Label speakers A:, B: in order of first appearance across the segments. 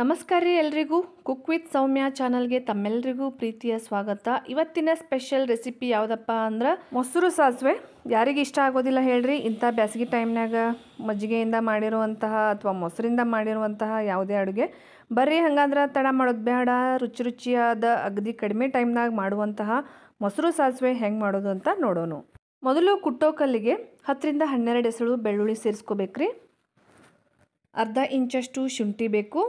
A: ನಮಸ್ಕಾರ ರೀ ಎಲ್ರಿಗೂ ಕುಕ್ ವಿತ್ ಸೌಮ್ಯ ಚಾನಲ್ಗೆ ತಮ್ಮೆಲ್ಲರಿಗೂ ಪ್ರೀತಿಯ ಸ್ವಾಗತ ಇವತ್ತಿನ ಸ್ಪೆಷಲ್ ರೆಸಿಪಿ ಯಾವುದಪ್ಪ ಅಂದ್ರೆ ಮೊಸರು ಸಾಸಿವೆ ಯಾರಿಗೆ ಇಷ್ಟ ಆಗೋದಿಲ್ಲ ಹೇಳ್ರಿ ಇಂಥ ಬ್ಯಾಸಗಿ ಟೈಮ್ನಾಗ ಮಜ್ಜಿಗೆಯಿಂದ ಮಾಡಿರುವಂತಹ ಅಥವಾ ಮೊಸರಿಂದ ಮಾಡಿರುವಂತಹ ಯಾವುದೇ ಅಡುಗೆ ಬರ್ರಿ ಹಂಗಂದ್ರೆ ತಡ ಮಾಡೋದು ಬೇಡ ರುಚಿ ರುಚಿಯಾದ ಅಗದಿ ಕಡಿಮೆ ಟೈಮ್ನಾಗ ಮಾಡುವಂತಹ ಮೊಸರು ಸಾಸಿವೆ ಹೆಂಗೆ ಮಾಡೋದು ಅಂತ ನೋಡೋಣ ಮೊದಲು ಕುಟ್ಟೋ ಕಲ್ಲಿಗೆ ಹತ್ತರಿಂದ ಹನ್ನೆರಡು ಎಸಳು ಬೆಳ್ಳುಳ್ಳಿ ಸೇರಿಸ್ಕೋಬೇಕ್ರಿ ಅರ್ಧ ಇಂಚಷ್ಟು ಶುಂಠಿ ಬೇಕು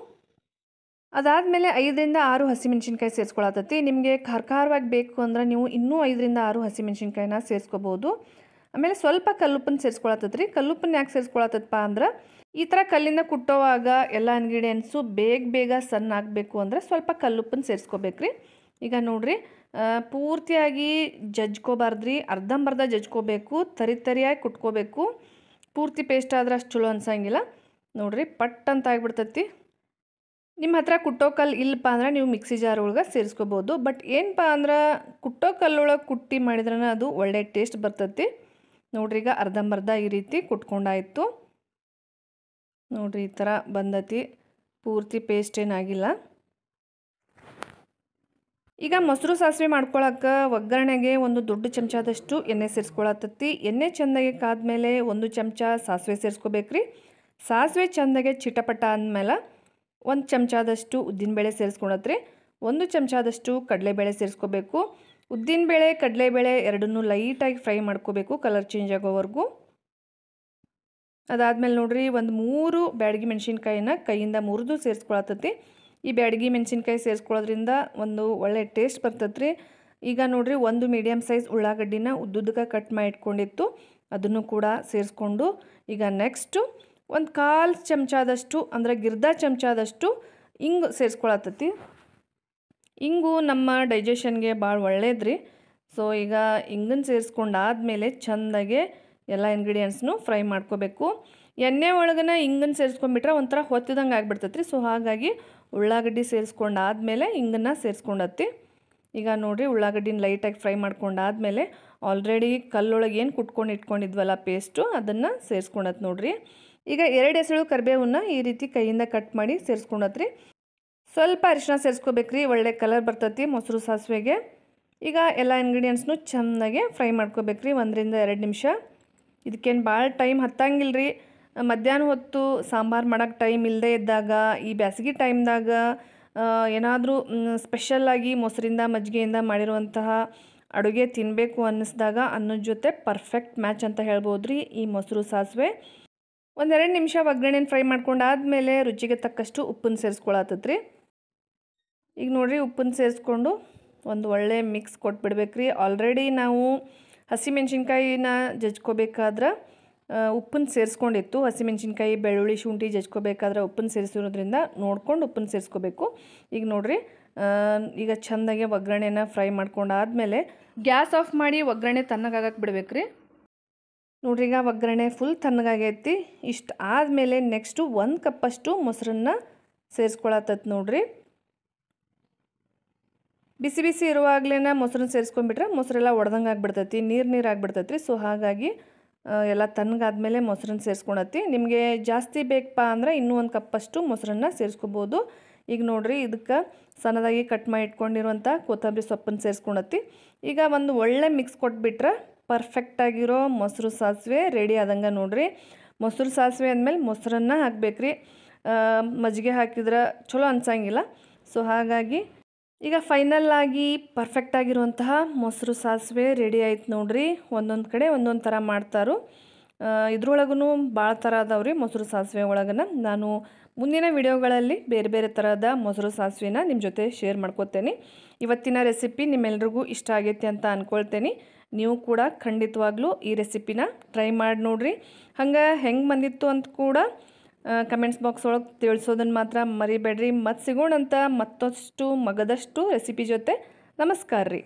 A: ಅದಾದಮೇಲೆ ಐದರಿಂದ ಆರು ಹಸಿಮೆಣ್ಸಿನ್ಕಾಯಿ ಸೇರಿಸ್ಕೊಳತ್ತೈತಿ ನಿಮಗೆ ಖಾರ ಬೇಕು ಅಂದ್ರೆ ನೀವು ಇನ್ನೂ ಐದರಿಂದ ಆರು ಹಸಿಮೆಣ್ಸಿನ್ಕಾಯಿನ ಸೇರಿಸ್ಕೋಬೋದು ಆಮೇಲೆ ಸ್ವಲ್ಪ ಕಲ್ಲುಪ್ಪನ ಸೇರಿಸ್ಕೊಳತತ್ರಿ ರೀ ಕಲ್ಲುಪ್ಪನ್ನು ಯಾಕೆ ಸೇರಿಸ್ಕೊಳತ್ತಪ್ಪ ಅಂದ್ರೆ ಈ ಥರ ಕಲ್ಲಿಂದ ಕುಟ್ಟೋವಾಗ ಎಲ್ಲ ಇಂಗ್ರೀಡಿಯೆಂಟ್ಸು ಬೇಗ ಬೇಗ ಸಣ್ಣ ಆಗಬೇಕು ಅಂದರೆ ಸ್ವಲ್ಪ ಕಲ್ಲುಪ್ಪನ್ನು ಸೇರಿಸ್ಕೋಬೇಕ್ರಿ ಈಗ ನೋಡಿರಿ ಪೂರ್ತಿಯಾಗಿ ಜಜ್ಕೋಬಾರ್ದ್ರಿ ಅರ್ಧಂಬರ್ಧ ಜಜ್ಕೋಬೇಕು ತರಿ ತರಿಯಾಗಿ ಕುಟ್ಕೋಬೇಕು ಪೂರ್ತಿ ಪೇಸ್ಟ್ ಆದ್ರೆ ಅಷ್ಟು ಚಲೋ ಅನ್ಸಂಗಿಲ್ಲ ನೋಡಿರಿ ಪಟ್ ಅಂತ ನಿಮ್ಮ ಹತ್ರ ಕುಟ್ಟೋ ಕಲ್ಲು ಇಲ್ಲಪ್ಪ ಅಂದ್ರೆ ನೀವು ಮಿಕ್ಸಿ ಜಾರ್ ಒಳಗೆ ಸೇರಿಸ್ಕೋಬೋದು ಬಟ್ ಏನಪ್ಪ ಅಂದ್ರೆ ಕುಟ್ಟೋ ಕಲ್ಲೊಳಗೆ ಕುಟ್ಟಿ ಮಾಡಿದ್ರೆ ಅದು ಒಳ್ಳೆ ಟೇಸ್ಟ್ ಬರ್ತೈತಿ ನೋಡ್ರಿ ಈಗ ಅರ್ಧಂಬರ್ಧ ಈ ರೀತಿ ಕುಟ್ಕೊಂಡಾಯಿತು ನೋಡ್ರಿ ಈ ಥರ ಬಂದತಿ ಪೂರ್ತಿ ಪೇಸ್ಟ್ ಏನಾಗಿಲ್ಲ ಈಗ ಮೊಸರು ಸಾಸಿವೆ ಮಾಡ್ಕೊಳಕ್ಕೆ ಒಗ್ಗರಣೆಗೆ ಒಂದು ದೊಡ್ಡ ಚಮಚದಷ್ಟು ಎಣ್ಣೆ ಸೇರಿಸ್ಕೊಳತ್ತತಿ ಎಣ್ಣೆ ಚೆಂದಾಗಿ ಕಾದ್ಮೇಲೆ ಒಂದು ಚಮಚ ಸಾಸಿವೆ ಸೇರಿಸ್ಕೋಬೇಕ್ರಿ ಸಾಸಿವೆ ಚೆಂದಾಗೆ ಚಿಟಪಟ ಅಂದಮೇಲೆ ಒಂದು ಚಮಚದಷ್ಟು ಉದ್ದಿನಬೇಳೆ ಸೇರಿಸ್ಕೊಳತ್ರಿ ಒಂದು ಚಮಚದಷ್ಟು ಕಡಲೆಬೇಳೆ ಸೇರಿಸ್ಕೋಬೇಕು ಉದ್ದಿನಬೇಳೆ ಕಡಲೆಬೇಳೆ ಎರಡನ್ನೂ ಲೈಟಾಗಿ ಫ್ರೈ ಮಾಡ್ಕೋಬೇಕು ಕಲರ್ ಚೇಂಜ್ ಆಗೋವರೆಗೂ ಅದಾದಮೇಲೆ ನೋಡಿರಿ ಒಂದು ಮೂರು ಬ್ಯಾಡಗಿ ಮೆಣಸಿನ್ಕಾಯಿನ ಕೈಯಿಂದ ಮುರಿದು ಸೇರಿಸ್ಕೊಳತ್ತೈತಿ ಈ ಬ್ಯಾಡಗಿ ಮೆಣಸಿನ್ಕಾಯಿ ಸೇರಿಸ್ಕೊಳ್ಳೋದ್ರಿಂದ ಒಂದು ಒಳ್ಳೆ ಟೇಸ್ಟ್ ಬರ್ತೈತ್ರಿ ಈಗ ನೋಡಿರಿ ಒಂದು ಮೀಡಿಯಮ್ ಸೈಜ್ ಉಳ್ಳಾಗಡ್ಡಿನ ಉದ್ದುದ್ದಕ್ಕೆ ಕಟ್ ಮಾಡಿ ಇಟ್ಕೊಂಡಿತ್ತು ಅದನ್ನು ಕೂಡ ಸೇರಿಸ್ಕೊಂಡು ಈಗ ನೆಕ್ಸ್ಟು ಒಂದು ಕಾಲು ಚಮಚದಷ್ಟು ಅಂದರೆ ಗಿರ್ದ ಚಮಚದಷ್ಟು ಇಂಗು ಸೇರಿಸ್ಕೊಳತ್ತತಿ ಇಂಗು ನಮ್ಮ ಡೈಜೆಷನ್ಗೆ ಭಾಳ ಒಳ್ಳೇದ್ರಿ ಸೊ ಈಗ ಇಂಗನ್ನು ಸೇರಿಸ್ಕೊಂಡಾದಮೇಲೆ ಚೆಂದಾಗೆ ಎಲ್ಲ ಇಂಗ್ರೀಡಿಯೆಂಟ್ಸ್ನು ಫ್ರೈ ಮಾಡ್ಕೋಬೇಕು ಎಣ್ಣೆ ಒಳಗನ ಹಿಂಗನ್ನು ಸೇರಿಸ್ಕೊಂಡ್ಬಿಟ್ರೆ ಒಂಥರ ಹೊತ್ತಿದಂಗೆ ಆಗಿಬಿಡ್ತೈತ್ರಿ ಸೊ ಹಾಗಾಗಿ ಉಳ್ಳಾಗಡ್ಡಿ ಸೇರಿಸ್ಕೊಂಡಾದ್ಮೇಲೆ ಹಿಂಗನ್ನು ಸೇರಿಸ್ಕೊಂಡತ್ತಿ ಈಗ ನೋಡಿರಿ ಉಳ್ಳಾಗಡ್ಡಿನ ಲೈಟಾಗಿ ಫ್ರೈ ಮಾಡ್ಕೊಂಡಾದ್ಮೇಲೆ ಆಲ್ರೆಡಿ ಕಲ್ಲೊಳಗೆ ಏನು ಕುಟ್ಕೊಂಡು ಇಟ್ಕೊಂಡಿದ್ವಲ್ಲ ಪೇಸ್ಟು ಅದನ್ನು ಸೇರಿಸ್ಕೊಂಡತ್ ನೋಡಿರಿ ಈಗ ಎರಡು ಎಸಳು ಕರಿಬೇವನ್ನು ಈ ರೀತಿ ಕೈಯಿಂದ ಕಟ್ ಮಾಡಿ ಸೇರಿಸ್ಕೊಂಡತ್ರಿ ಸ್ವಲ್ಪ ಅರಿಶಿನ ಸೇರಿಸ್ಕೋಬೇಕ್ರಿ ಒಳ್ಳೆ ಕಲರ್ ಬರ್ತೈತಿ ಮೊಸರು ಸಾಸಿವೆಗೆ ಈಗ ಎಲ್ಲ ಇಂಗ್ರೀಡಿಯೆಂಟ್ಸ್ನು ಚೆನ್ನಾಗೆ ಫ್ರೈ ಮಾಡ್ಕೋಬೇಕ್ರಿ ಒಂದರಿಂದ ಎರಡು ನಿಮಿಷ ಇದಕ್ಕೇನು ಭಾಳ ಟೈಮ್ ಹತ್ತಂಗಿಲ್ಲ ರೀ ಮಧ್ಯಾಹ್ನ ಹೊತ್ತು ಸಾಂಬಾರು ಮಾಡೋಕೆ ಟೈಮ್ ಇಲ್ಲದೇ ಇದ್ದಾಗ ಈ ಬ್ಯಾಸಗಿ ಟೈಮ್ದಾಗ ಏನಾದರೂ ಸ್ಪೆಷಲ್ಲಾಗಿ ಮೊಸರಿಂದ ಮಜ್ಜಿಗೆಯಿಂದ ಮಾಡಿರುವಂತಹ ಅಡುಗೆ ತಿನ್ನಬೇಕು ಅನ್ನಿಸ್ದಾಗ ಅನ್ನದ ಜೊತೆ ಪರ್ಫೆಕ್ಟ್ ಮ್ಯಾಚ್ ಅಂತ ಹೇಳ್ಬೋದು ರೀ ಈ ಮೊಸರು ಸಾಸಿವೆ ಒಂದೆರಡು ನಿಮಿಷ ಒಗ್ಗರಣೆನ ಫ್ರೈ ಮಾಡ್ಕೊಂಡಾದಮೇಲೆ ರುಚಿಗೆ ತಕ್ಕಷ್ಟು ಉಪ್ಪನ್ನು ಸೇರಿಸ್ಕೊಳತ್ತದ್ರಿ ಈಗ ನೋಡಿರಿ ಉಪ್ಪನ್ನು ಸೇರಿಸ್ಕೊಂಡು ಒಂದು ಒಳ್ಳೆ ಮಿಕ್ಸ್ ಕೊಟ್ಬಿಡ್ಬೇಕ್ರಿ ಆಲ್ರೆಡಿ ನಾವು ಹಸಿಮೆಣ್ಸಿನ್ಕಾಯಿನ ಜಜ್ಕೋಬೇಕಾದ್ರೆ ಉಪ್ಪನ್ನು ಸೇರಿಸ್ಕೊಂಡಿತ್ತು ಹಸಿಮೆಣ್ಸಿನ್ಕಾಯಿ ಬೆಳ್ಳುಳ್ಳಿ ಶುಂಠಿ ಜಜ್ಕೋಬೇಕಾದ್ರೆ ಉಪ್ಪನ್ನು ಸೇರಿಸಿರೋದ್ರಿಂದ ನೋಡ್ಕೊಂಡು ಉಪ್ಪನ್ನು ಸೇರಿಸ್ಕೋಬೇಕು ಈಗ ನೋಡಿರಿ ಈಗ ಚೆಂದಾಗಿ ಒಗ್ಗರಣೆನ ಫ್ರೈ ಮಾಡ್ಕೊಂಡಾದಮೇಲೆ ಗ್ಯಾಸ್ ಆಫ್ ಮಾಡಿ ಒಗ್ಗರಣೆ ತಣ್ಣಗಾಗಕ್ಕೆ ಬಿಡ್ಬೇಕು ರೀ ನೋಡ್ರಿ ಈಗ ಒಗ್ಗರಣೆ ಫುಲ್ ತಣ್ಣಗಾಗೈತಿ ಇಷ್ಟು ಆದಮೇಲೆ ನೆಕ್ಸ್ಟು ಒಂದು ಕಪ್ಪಷ್ಟು ಮೊಸರನ್ನ ಸೇರಿಸ್ಕೊಳತ್ತೈತೆ ನೋಡ್ರಿ ಬಿಸಿ ಬಿಸಿ ಇರುವಾಗಲೇ ಮೊಸರನ್ನ ಸೇರಿಸ್ಕೊಂಡ್ಬಿಟ್ರೆ ಮೊಸರೆಲ್ಲ ಒಡೆದಂಗೆ ಆಗಿಬಿಡ್ತೈತಿ ನೀರು ನೀರು ಆಗಿಬಿಡ್ತೈತಿ ರೀ ಸೊ ಹಾಗಾಗಿ ಎಲ್ಲ ತಣ್ಣಗಾದ್ಮೇಲೆ ಮೊಸರನ್ನ ಸೇರಿಸ್ಕೊಳತ್ತಿ ನಿಮಗೆ ಜಾಸ್ತಿ ಬೇಕಪ್ಪ ಅಂದರೆ ಇನ್ನೂ ಒಂದು ಕಪ್ಪಷ್ಟು ಮೊಸರನ್ನ ಸೇರಿಸ್ಕೋಬೋದು ಈಗ ನೋಡ್ರಿ ಇದಕ್ಕೆ ಸಣ್ಣದಾಗಿ ಕಟ್ ಮಾಡಿ ಇಟ್ಕೊಂಡಿರುವಂಥ ಕೊತ್ತಂಬರಿ ಸೊಪ್ಪನ್ನು ಸೇರಿಸ್ಕೊಳತ್ತಿ ಈಗ ಒಂದು ಒಳ್ಳೆ ಮಿಕ್ಸ್ ಕೊಟ್ಬಿಟ್ರೆ ಪರ್ಫೆಕ್ಟಾಗಿರೋ ಮೊಸರು ಸಾಸಿವೆ ರೆಡಿ ಆದಂಗೆ ನೋಡ್ರಿ ಮೊಸರು ಸಾಸಿವೆ ಅಂದಮೇಲೆ ಮೊಸರನ್ನು ರೀ ಮಜ್ಜಿಗೆ ಹಾಕಿದ್ರೆ ಚಲೋ ಅನ್ಸಂಗಿಲ್ಲ ಸೊ ಹಾಗಾಗಿ ಈಗ ಫೈನಲ್ ಆಗಿ ಪರ್ಫೆಕ್ಟಾಗಿರುವಂತಹ ಮೊಸರು ಸಾಸಿವೆ ರೆಡಿ ಆಯ್ತು ನೋಡ್ರಿ ಒಂದೊಂದು ಕಡೆ ಒಂದೊಂದು ಥರ ಮಾಡ್ತಾರೋ ಇದ್ರೊಳಗೂ ಭಾಳ ಥರ ಅದಾವೆ ರೀ ಮೊಸರು ಸಾಸಿವೆ ಒಳಗನ ನಾನು ಮುಂದಿನ ವಿಡಿಯೋಗಳಲ್ಲಿ ಬೇರೆ ಬೇರೆ ಥರದ ಮೊಸರು ಸಾಸಿವೆನ ನಿಮ್ಮ ಜೊತೆ ಶೇರ್ ಮಾಡ್ಕೋತೇನೆ ಇವತ್ತಿನ ರೆಸಿಪಿ ನಿಮ್ಮೆಲ್ರಿಗೂ ಇಷ್ಟ ಆಗೈತೆ ಅಂತ ಅಂದ್ಕೊಳ್ತೇನೆ ನೀವು ಕೂಡ ಖಂಡಿತವಾಗ್ಲೂ ಈ ರೆಸಿಪಿನ ಟ್ರೈ ಮಾಡಿ ನೋಡ್ರಿ ಹಂಗೆ ಹೆಂಗೆ ಬಂದಿತ್ತು ಅಂತ ಕೂಡ ಕಮೆಂಟ್ಸ್ ಬಾಕ್ಸ್ ಒಳಗೆ ತಿಳಿಸೋದನ್ನು ಮಾತ್ರ ಮರಿಬೇಡ್ರಿ ಮತ್ತು ಸಿಗೋಣಂತ ಮತ್ತಷ್ಟು ಮಗದಷ್ಟು ರೆಸಿಪಿ ಜೊತೆ ನಮಸ್ಕಾರ ರೀ